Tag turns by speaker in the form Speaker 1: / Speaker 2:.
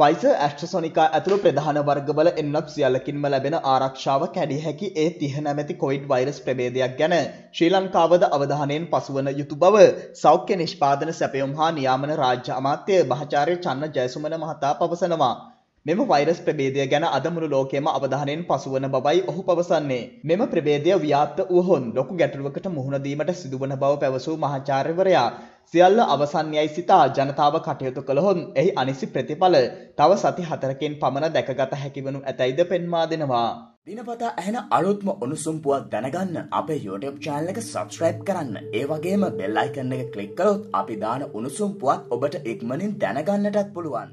Speaker 1: පයිස ඇස්ට්‍රසොනිකා ඇතුළු ප්‍රධාන වර්ගවල එන්නක් සියල්ලකින්ම ලැබෙන ආරක්ෂාව කැඩිය හැකි ඒ තිහ නැමැති කොයිඩ් වෛරස් ප්‍රබේදයක් ගැන ශ්‍රී ලංකාවද අවධානයෙන් පසුවන යුතු බව සෞඛ්‍ය නිෂ්පාදන සැපයුම් හා නියාමන රාජ්‍ය අමාත්‍ය භාචාර්ය චන්න ජයසුමන මහතා පවසනවා. මෙම වෛරස් ප්‍රබේදය ගැන අදමුළු ලෝකයේම අවධානයෙන් පසුවන බවයි ඔහු පවසන්නේ. මෙම ප්‍රබේදය ව්‍යාප්ත වුවහොන් ලොකු ගැටලුවකට මුහුණ දීමට සිදුවන බව පැවසූ මහාචාර්යවරයා සියල්ල අවසන් යයි සිතා ජනතාව කටයුතු කළහොත් එහි අනිසි ප්‍රතිඵල තව සති හතරකින් පමණ දැකගත හැකිවනු ඇතැයිද පෙන්වා දෙනවා.
Speaker 2: දිනපතා ඇහෙන
Speaker 1: අලුත්ම උණුසුම් පුවත් දැනගන්න අපේ YouTube channel එක subscribe කරන්න. ඒ වගේම bell
Speaker 3: icon එක click කළොත් අපි දාන උණුසුම් පුවත් ඔබට ඉක්මනින් දැනගන්නටත් පුළුවන්.